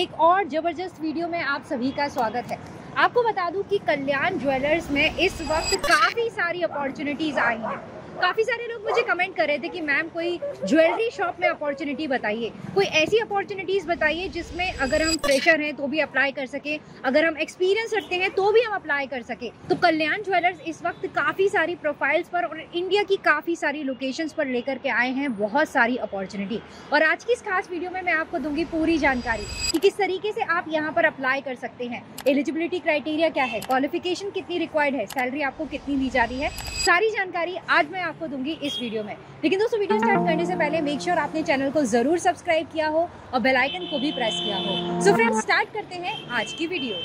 एक और ज़बरदस्त वीडियो में आप सभी का स्वागत है आपको बता दूं कि कल्याण ज्वेलर्स में इस वक्त काफ़ी सारी अपॉर्चुनिटीज़ आई हैं काफ़ी सारे लोग मुझे कमेंट कर रहे थे कि मैम कोई ज्वेलरी शॉप में अपॉर्चुनिटी बताइए कोई ऐसी अपॉर्चुनिटीज़ बताइए जिसमें अगर हम प्रेशर हैं तो भी अप्लाई कर सके अगर हम एक्सपीरियंस रखते हैं तो भी हम अप्लाई कर सके तो कल्याण ज्वेलर्स इस वक्त काफ़ी सारी प्रोफाइल्स पर और इंडिया की काफ़ी सारी लोकेशन पर लेकर के आए हैं बहुत सारी अपॉर्चुनिटी और आज की इस खास वीडियो में मैं आपको दूंगी पूरी जानकारी कि किस तरीके से आप यहाँ पर अप्लाई कर सकते हैं एलिजिबिलिटी क्राइटेरिया क्या है क्वालिफिकेशन कितनी रिक्वायर्ड है सैलरी आपको कितनी दी जा रही है सारी जानकारी आज मैं आपको दूंगी इस वीडियो में लेकिन दोस्तों वीडियो स्टार्ट करने से पहले मेक श्योर sure आपने चैनल को जरूर सब्सक्राइब किया हो और बेलाइकन को भी प्रेस किया हो सो फ्रेंड्स स्टार्ट करते हैं आज की वीडियो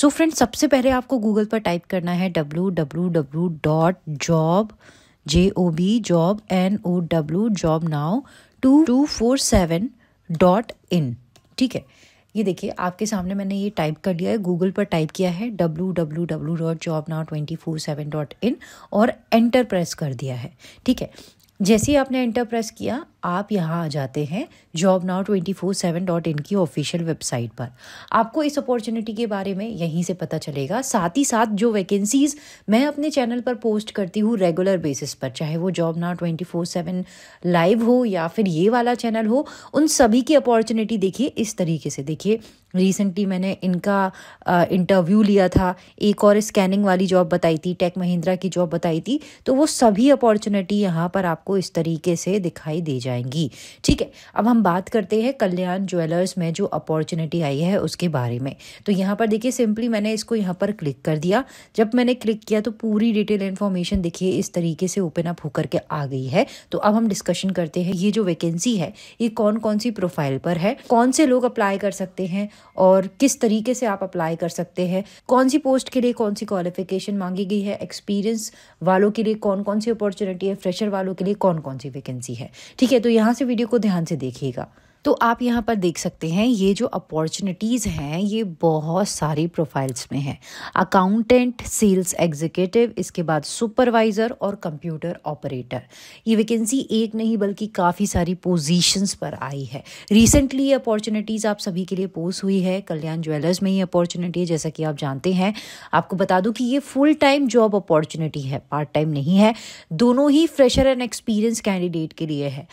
सो so फ्रेंड्स सबसे पहले आपको गूगल पर टाइप करना है W W W dot job J O B job N O W job now two two four seven dot in ठीक है ये देखिए आपके सामने मैंने ये टाइप कर लिया है गूगल पर टाइप किया है W W W dot job now twenty four seven dot in और एंटर प्रेस कर दिया है ठीक है जैसे ही आपने एंटर प्रेस किया आप यहाँ आ जाते हैं job now twenty four seven dot in की ऑफिशियल वेबसाइट पर आपको इस अपॉर्चुनिटी के बारे में यहीं से पता चलेगा साथ ही साथ जो वैकेंसीज़ मैं अपने चैनल पर पोस्ट करती हूँ रेगुलर बेसिस पर चाहे वो job now twenty four seven live हो या फिर ये वाला चैनल हो उन सभी की अपॉर्चुनिटी देखिए इस तरीके से देखिए रिसेंटली मैंने इनका इंटरव्यू लिया था एक और स्कैनिंग वाली जॉब बताई थी टेक महिंद्रा की जॉब बताई थी तो वो सभी अपॉर्चुनिटी यहाँ पर आपको इस तरीके से दिखाई दे जाए जाएंगी ठीक है अब हम बात करते हैं कल्याण ज्वेलर्स में जो अपॉर्चुनिटी आई है उसके बारे में तो यहाँ पर देखिए सिंपली मैंने इसको यहाँ पर क्लिक कर दिया जब मैंने क्लिक किया तो पूरी डिटेल इन्फॉर्मेशन देखिए इस तरीके से ओपन अप होकर के आ गई है तो अब हम डिस्कशन करते हैं ये जो वैकेंसी है ये कौन कौन सी प्रोफाइल पर है कौन से लोग अप्लाई कर सकते हैं और किस तरीके से आप अप्लाई कर सकते हैं कौन सी पोस्ट के लिए कौन सी क्वालिफिकेशन मांगी गई है एक्सपीरियंस वालों के लिए कौन कौन सी अपॉर्चुनिटी है फ्रेशर वालों के लिए कौन कौन सी वैकेंसी है ठीक है तो तो यहाँ से वीडियो को ध्यान से देखिएगा तो आप यहाँ पर देख सकते हैं ये जो अपॉर्चुनिटीज़ हैं ये बहुत सारी प्रोफाइल्स में है अकाउंटेंट सेल्स एग्जीक्यूटिव इसके बाद सुपरवाइज़र और कंप्यूटर ऑपरेटर ये वैकेंसी एक नहीं बल्कि काफ़ी सारी पोजीशंस पर आई है रिसेंटली ये अपॉर्चुनिटीज़ आप सभी के लिए पोस्ट हुई है कल्याण ज्वेलर्स में ये अपॉर्चुनिटी है जैसा कि आप जानते हैं आपको बता दूँ कि ये फुल टाइम जॉब अपॉर्चुनिटी है पार्ट टाइम नहीं है दोनों ही फ्रेशर एंड एक्सपीरियंस कैंडिडेट के लिए है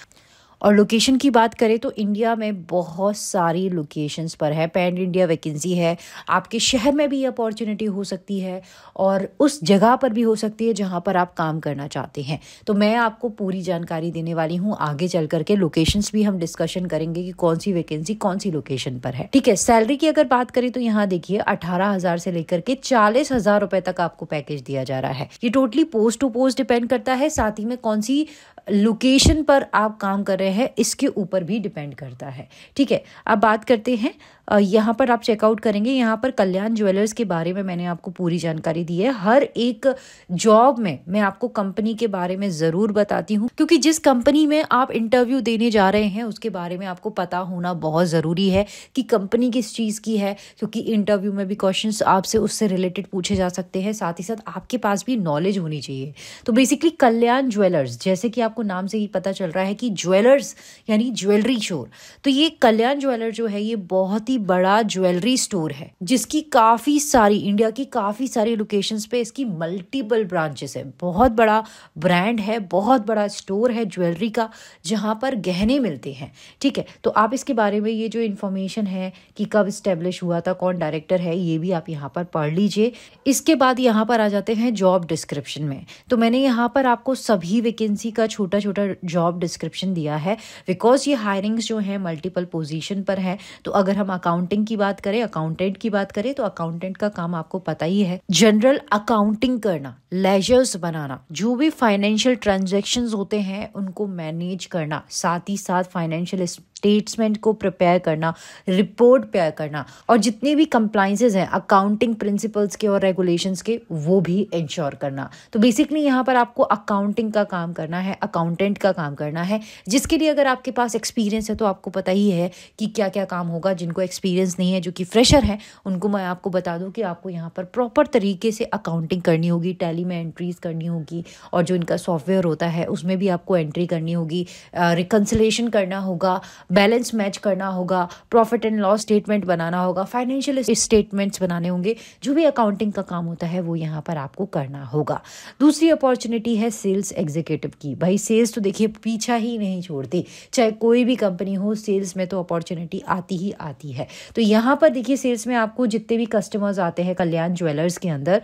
और लोकेशन की बात करें तो इंडिया में बहुत सारी लोकेशंस पर है पैन इंडिया वैकेंसी है आपके शहर में भी अपॉर्चुनिटी हो सकती है और उस जगह पर भी हो सकती है जहाँ पर आप काम करना चाहते हैं तो मैं आपको पूरी जानकारी देने वाली हूँ आगे चल करके लोकेशंस भी हम डिस्कशन करेंगे कि कौन सी वैकेंसी कौन सी लोकेशन पर है ठीक है सैलरी की अगर बात करें तो यहाँ देखिए अठारह हजार से लेकर के चालीस हजार तक आपको पैकेज दिया जा रहा है ये totally post to post depend करता है साथ ही में कौन सी लोकेशन पर आप काम कर रहे हैं इसके ऊपर भी डिपेंड करता है ठीक है अब बात करते हैं यहाँ पर आप चेकआउट करेंगे यहाँ पर कल्याण ज्वेलर्स के बारे में मैंने आपको पूरी जानकारी दी है हर एक जॉब में मैं आपको कंपनी के बारे में ज़रूर बताती हूँ क्योंकि जिस कंपनी में आप इंटरव्यू देने जा रहे हैं उसके बारे में आपको पता होना बहुत ज़रूरी है कि कंपनी किस चीज़ की है क्योंकि इंटरव्यू में भी क्वेश्चन आपसे उससे रिलेटेड पूछे जा सकते हैं साथ ही साथ आपके पास भी नॉलेज होनी चाहिए तो बेसिकली कल्याण ज्वेलर्स जैसे कि आपको नाम से ही पता चल रहा है कि ज्वेलर्स यानी ज्वेलरी शोर तो ये कल्याण ज्वेलर जो है ये बहुत ही ही बड़ा ज्वेलरी स्टोर है जिसकी काफ़ी सारी इंडिया की काफ़ी सारी लोकेशन पे इसकी मल्टीपल ब्रांचेस है बहुत बड़ा ब्रांड है बहुत बड़ा स्टोर है ज्वेलरी का जहाँ पर गहने मिलते हैं ठीक है तो आप इसके बारे में ये जो इन्फॉर्मेशन है कि कब स्टेब्लिश हुआ था कौन डायरेक्टर है ये भी आप यहाँ पर पढ़ लीजिए इसके बाद यहाँ पर आ जाते हैं जॉब डिस्क्रिप्शन में तो मैंने यहाँ पर आपको सभी वैकेंसी का छोटा छोटा जॉब डिस्क्रिप्शन दिया है बिकॉज ये हायरिंग्स जो है मल्टीपल पोजिशन पर है तो अगर हम अकाउंटिंग की बात करें अकाउंटेंट की बात करें तो अकाउंटेंट का काम आपको पता ही है जनरल अकाउंटिंग करना लेजर्स बनाना जो भी फाइनेंशियल ट्रांजेक्शन होते हैं उनको मैनेज करना साथ ही साथ फाइनेंशियल स्टेटमेंट को प्रिपेयर करना रिपोर्ट प्रिपेयर करना और जितने भी कंप्लाइंसेज हैं अकाउंटिंग प्रिंसिपल्स के और रेगुलेशंस के वो भी इंश्योर करना तो बेसिकली यहाँ पर आपको अकाउंटिंग का काम करना है अकाउंटेंट का काम करना है जिसके लिए अगर आपके पास एक्सपीरियंस है तो आपको पता ही है कि क्या क्या काम होगा जिनको एक्सपीरियंस नहीं है जो कि फ्रेशर हैं उनको मैं आपको बता दूं कि आपको यहाँ पर प्रॉपर तरीके से अकाउंटिंग करनी होगी टैली में एंट्रीज करनी होगी और जो इनका सॉफ्टवेयर होता है उसमें भी आपको एंट्री करनी होगी रिकन्सलेशन करना होगा बैलेंस मैच करना होगा प्रॉफिट एंड लॉस स्टेटमेंट बनाना होगा फाइनेंशियल स्टेटमेंट्स बनाने होंगे जो भी अकाउंटिंग का काम होता है वो यहाँ पर आपको करना होगा दूसरी अपॉर्चुनिटी है सेल्स एग्जीक्यूटिव की भाई सेल्स तो देखिए पीछा ही नहीं छोड़ती चाहे कोई भी कंपनी हो सेल्स में तो अपॉर्चुनिटी आती ही आती है है तो यहाँ पर देखिए सेल्स में आपको जितने भी कस्टमर्स आते हैं कल्याण ज्वेलर्स के अंदर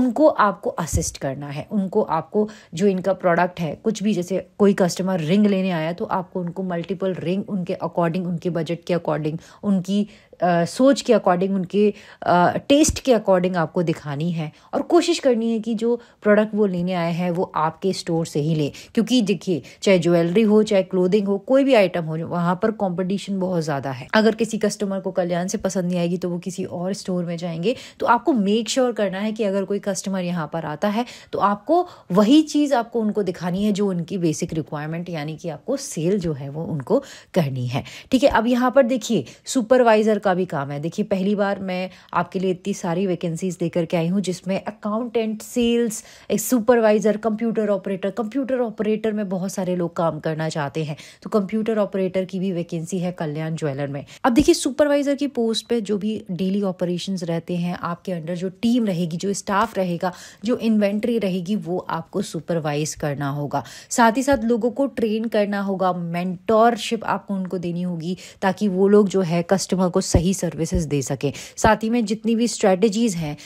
उनको आपको असिस्ट करना है उनको आपको जो इनका प्रोडक्ट है कुछ भी जैसे कोई कस्टमर रिंग लेने आया तो आपको उनको मल्टीपल रिंग उनके अकॉर्डिंग उनके बजट के अकॉर्डिंग उनकी आ, सोच के अकॉर्डिंग उनके आ, टेस्ट के अकॉर्डिंग आपको दिखानी है और कोशिश करनी है कि जो प्रोडक्ट वो लेने आए हैं वो आपके स्टोर से ही ले क्योंकि देखिए चाहे ज्वेलरी हो चाहे क्लोदिंग हो कोई भी आइटम हो वहाँ पर कॉम्पिटिशन बहुत ज़्यादा है अगर किसी कस्टमर को कल्याण से पसंद नहीं आएगी तो वो किसी और स्टोर में जाएंगे तो आपको मेक श्योर sure करना है कि अगर कोई कस्टमर यहाँ पर आता है तो आपको वही चीज़ आपको उनको दिखानी है जो उनकी बेसिक रिक्वायरमेंट यानी कि आपको सेल जो है वो उनको करनी है ठीक है अब यहाँ पर देखिए सुपरवाइजर का का भी काम है देखिए पहली बार मैं आपके लिए इतनी सारी वैकेंसीज देकर के आई हूँ जिसमें अकाउंटेंट सेल्स एक supervisor computer operator computer operator में बहुत सारे लोग काम करना चाहते हैं तो कंप्यूटर ऑपरेटर की भी वैकेंसी है कल्याण ज्वेलर में अब देखिए सुपरवाइज़र की पोस्ट पर जो भी डेली ऑपरेशन रहते हैं आपके अंडर जो टीम रहेगी जो स्टाफ रहेगा जो इन्वेंट्री रहेगी वो आपको सुपरवाइज करना होगा साथ ही साथ लोगों को ट्रेन करना होगा मेंटोरशिप आपको उनको देनी होगी ताकि वो लोग जो है कस्टमर को सही सर्विसेज दे सकें साथ ही में जितनी भी स्ट्रेटजीज़ हैं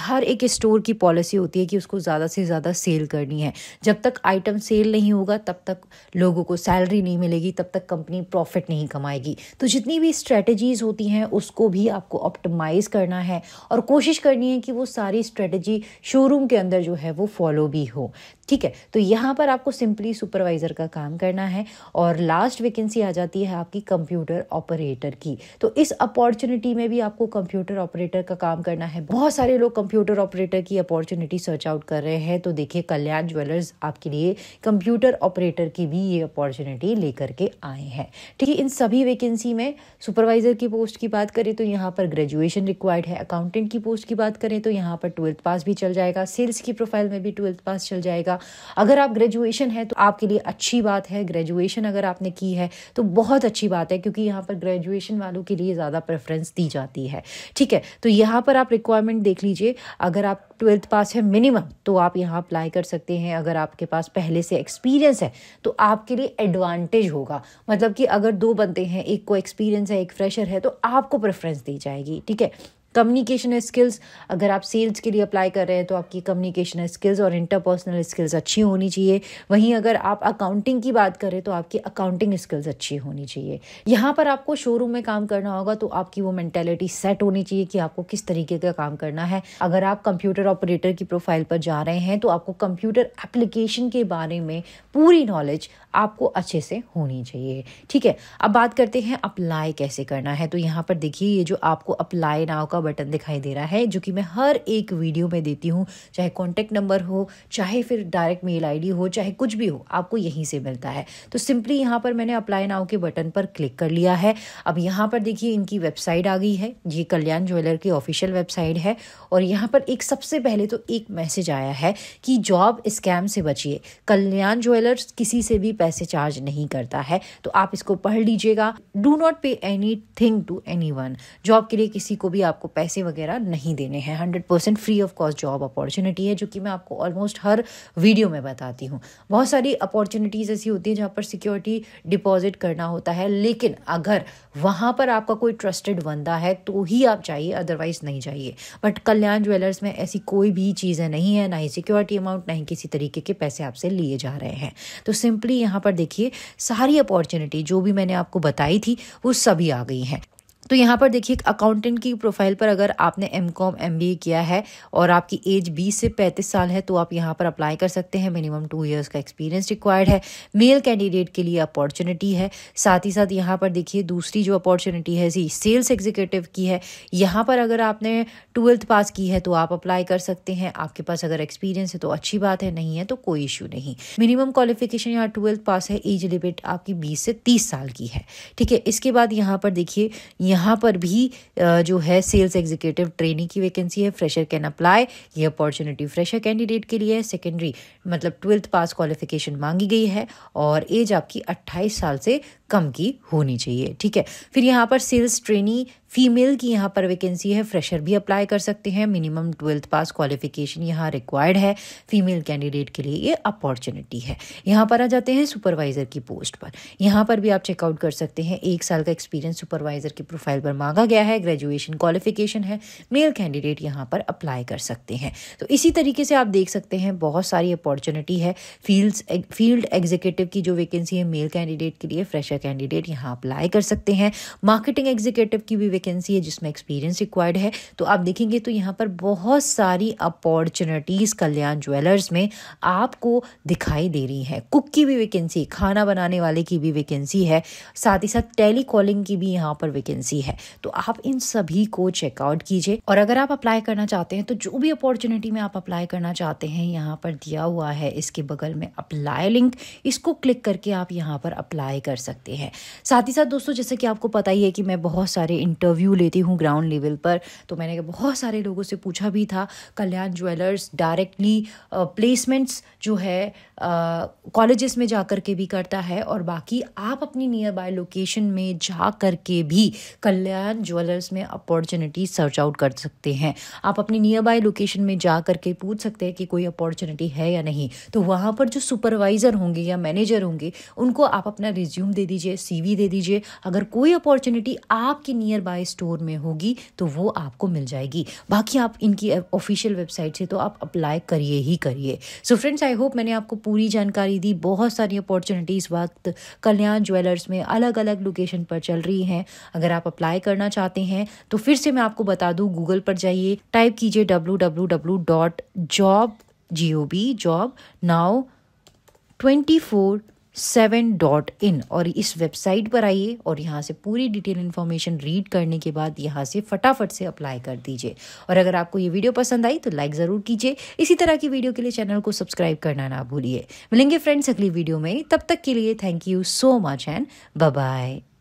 हर एक स्टोर की पॉलिसी होती है कि उसको ज़्यादा से ज़्यादा सेल करनी है जब तक आइटम सेल नहीं होगा तब तक लोगों को सैलरी नहीं मिलेगी तब तक कंपनी प्रॉफिट नहीं कमाएगी तो जितनी भी स्ट्रेटजीज़ होती हैं उसको भी आपको ऑप्टिमाइज़ करना है और कोशिश करनी है कि वो सारी स्ट्रेटजी शोरूम के अंदर जो है वो फॉलो भी हो ठीक है तो यहाँ पर आपको सिंपली सुपरवाइज़र का काम करना है और लास्ट वैकेंसी आ जाती है आपकी कंप्यूटर ऑपरेटर की तो इस अपॉर्चुनिटी में भी आपको कंप्यूटर ऑपरेटर का काम करना है बहुत सारे लोग कंप्यूटर ऑपरेटर की अपॉर्चुनिटी सर्च आउट कर रहे हैं तो देखिए कल्याण ज्वेलर्स आपके लिए कंप्यूटर ऑपरेटर की भी ये अपॉर्चुनिटी लेकर के आए हैं ठीक है इन सभी वैकेंसी में सुपरवाइजर की पोस्ट की बात करें तो यहाँ पर ग्रेजुएशन रिक्वायर्ड है अकाउंटेंट की पोस्ट की बात करें तो यहाँ पर ट्वेल्थ पास भी चल जाएगा सेल्स की प्रोफाइल में भी ट्वेल्थ पास चल जाएगा अगर आप ग्रेजुएशन है तो आपके लिए अच्छी बात है ग्रेजुएशन अगर आपने की है तो बहुत अच्छी बात है क्योंकि यहाँ पर ग्रेजुएशन वालों के लिए ज़्यादा प्रेफरेंस दी जाती है ठीक है तो यहाँ पर आप रिक्वायरमेंट देख लीजिए अगर आप ट्वेल्थ पास है मिनिमम तो आप यहाँ अप्लाई कर सकते हैं अगर आपके पास पहले से एक्सपीरियंस है तो आपके लिए एडवांटेज होगा मतलब कि अगर दो बनते हैं एक को एक्सपीरियंस है एक फ्रेशर है तो आपको प्रेफरेंस दी जाएगी ठीक है कम्युनिकेशन स्किल्स अगर आप सेल्स के लिए अप्लाई कर रहे हैं तो आपकी कम्युनिकेशन स्किल्स और इंटरपर्सनल स्किल्स अच्छी होनी चाहिए वहीं अगर आप अकाउंटिंग की बात करें तो आपकी अकाउंटिंग स्किल्स अच्छी होनी चाहिए यहाँ पर आपको शोरूम में काम करना होगा तो आपकी वो मैंटेलिटी सेट होनी चाहिए कि आपको किस तरीके का काम करना है अगर आप कंप्यूटर ऑपरेटर की प्रोफाइल पर जा रहे हैं तो आपको कंप्यूटर एप्लीकेशन के बारे में पूरी नॉलेज आपको अच्छे से होनी चाहिए ठीक है अब बात करते हैं अप्लाई कैसे करना है तो यहाँ पर देखिए ये जो आपको अप्लाई नाव का बटन दिखाई दे रहा है जो कि मैं हर एक वीडियो में देती हूँ चाहे कॉन्टैक्ट नंबर हो चाहे फिर डायरेक्ट मेल आईडी हो चाहे कुछ भी हो आपको यहीं से मिलता है तो सिंपली यहाँ पर मैंने अप्लाई नाउ के बटन पर क्लिक कर लिया है अब यहाँ पर देखिए इनकी वेबसाइट आ गई है ये कल्याण ज्वेलर की ऑफिशियल वेबसाइट है और यहाँ पर एक सबसे पहले तो एक मैसेज आया है कि जॉब स्कैम से बचिए कल्याण ज्वेलर्स किसी से भी पैसे चार्ज नहीं करता है तो आप इसको पढ़ लीजिएगा do not pay anything to anyone job के लिए किसी को भी आपको पैसे वगैरह नहीं देने हैं hundred percent free of cost job opportunity है जो कि मैं आपको ऑलमोस्ट हर वीडियो में बताती हूँ बहुत सारी अपॉर्चुनिटीज़ ऐसी होती हैं जहाँ पर सिक्योरिटी डिपॉजिट करना होता है लेकिन अगर वहाँ पर आपका कोई ट्रस्टेड बंदा है तो ही आप जाइए अदरवाइज नहीं चाहिए बट कल्याण ज्वेलर्स में ऐसी कोई भी चीज़ें नहीं है ना ही सिक्योरिटी अमाउंट ना ही किसी तरीके के पैसे आपसे लिए जा रहे हैं तो सिंपली यहाँ पर देखिए सारी अपॉर्चुनिटी जो भी मैंने आपको बताई थी वो सभी आ गई हैं तो यहाँ पर देखिए अकाउंटेंट की प्रोफाइल पर अगर आपने M Com M B A किया है और आपकी एज 20 से 35 साल है तो आप यहाँ पर अप्लाई कर सकते हैं मिनिमम टू इयर्स का एक्सपीरियंस रिक्वायर्ड है मेल कैंडिडेट के लिए अपॉर्चुनिटी है साथ ही साथ यहाँ पर देखिए दूसरी जो अपॉर्चुनिटी है जी सेल्स एग्जीक्यूटिव की है यहाँ पर अगर आपने ट्वेल्थ पास की है तो आप अप्लाई कर सकते हैं आपके पास अगर एक्सपीरियंस है तो अच्छी बात है नहीं है तो कोई इशू नहीं मिनिमम क्वालिफिकेशन यहाँ ट्वेल्थ पास है एज लिमिट आपकी बीस से तीस साल की है ठीक है इसके बाद यहाँ पर देखिए यहाँ पर भी जो है सेल्स एग्जीक्यूटिव ट्रेनिंग की वैकेंसी है फ्रेशर कैन अप्लाई ये अपॉर्चुनिटी फ्रेशर कैंडिडेट के लिए है सेकेंडरी मतलब ट्वेल्थ पास क्वालिफिकेशन मांगी गई है और एज आपकी अट्ठाईस साल से कम की होनी चाहिए ठीक है फिर यहाँ पर सेल्स ट्रेनी फीमेल की यहाँ पर वैकेंसी है फ्रेशर भी अप्लाई कर सकते हैं मिनिमम ट्वेल्थ पास क्वालिफिकेशन यहाँ रिक्वायर्ड है फीमेल कैंडिडेट के लिए ये अपॉर्चुनिटी है यहाँ पर आ जाते हैं सुपरवाइजर की पोस्ट पर यहाँ पर भी आप चेकआउट कर सकते हैं एक साल का एक्सपीरियंस सुपरवाइजर की प्रोफाइल पर मांगा गया है ग्रेजुएशन क्वालिफिकेशन है मेल कैंडिडेट यहाँ पर अप्लाई कर सकते हैं तो इसी तरीके से आप देख सकते हैं बहुत सारी अपॉर्चुनिटी है फील्ड फील्ड एग्जीक्यूटिव की जो वैकेंसी है मेल कैंडिडेट के लिए फ्रेशर कैंडिडेट यहाँ अप्लाई कर सकते हैं मार्केटिंग एग्जीक्यूटिव की भी वैकेंसी है जिसमें एक्सपीरियंस रिक्वायर्ड है तो आप देखेंगे तो यहाँ पर बहुत सारी अपॉर्चुनिटीज़ कल्याण ज्वेलर्स में आपको दिखाई दे रही है कुक की भी वैकेंसी खाना बनाने वाले की भी वैकेंसी है साथ ही साथ टेली कॉलिंग की भी यहाँ पर वैकेंसी है तो आप इन सभी को चेकआउट कीजिए और अगर आप अप्लाई करना चाहते हैं तो जो भी अपॉर्चुनिटी में आप अप्लाई करना चाहते हैं यहाँ पर दिया हुआ है इसके बगल में अप्लाई लिंक इसको क्लिक करके आप यहाँ पर अप्लाई कर सकते सकते हैं साथ ही साथ दोस्तों जैसे कि आपको पता ही है कि मैं बहुत सारे इंटरव्यू लेती हूँ ग्राउंड लेवल पर तो मैंने बहुत सारे लोगों से पूछा भी था कल्याण ज्वेलर्स डायरेक्टली प्लेसमेंट्स जो है कॉलेजेस में जा के भी करता है और बाकी आप अपनी नियर बाय लोकेशन में जा कर के भी कल्याण ज्वेलर्स में अपॉर्चुनिटी सर्च आउट कर सकते हैं आप अपनी नियर बाय लोकेशन में जा कर के पूछ सकते हैं कि कोई अपॉर्चुनिटी है या नहीं तो वहाँ पर जो सुपरवाइज़र होंगे या मैनेजर होंगे उनको आप अपना रिज्यूम दे दीजिए दीजिए सी दे दीजिए अगर कोई अपॉर्चुनिटी आपके नियर बाय स्टोर में होगी तो वो आपको मिल जाएगी बाकी आप इनकी ऑफिशियल वेबसाइट से तो आप अप्लाई करिए ही करिए सो फ्रेंड्स आई होप मैंने आपको पूरी जानकारी दी बहुत सारी अपॉर्चुनिटी इस वक्त कल्याण ज्वेलर्स में अलग अलग लोकेशन पर चल रही हैं अगर आप अप्लाई करना चाहते हैं तो फिर से मैं आपको बता दूँ गूगल पर जाइए टाइप कीजिए W W W dot job G O B job now twenty four seven dot in और इस वेबसाइट पर आइए और यहाँ से पूरी डिटेल इन्फॉर्मेशन रीड करने के बाद यहाँ से फटाफट से अप्लाई कर दीजिए और अगर आपको ये वीडियो पसंद आई तो लाइक ज़रूर कीजिए इसी तरह की वीडियो के लिए चैनल को सब्सक्राइब करना ना भूलिए मिलेंगे फ्रेंड्स अगली वीडियो में तब तक के लिए thank you so much and bye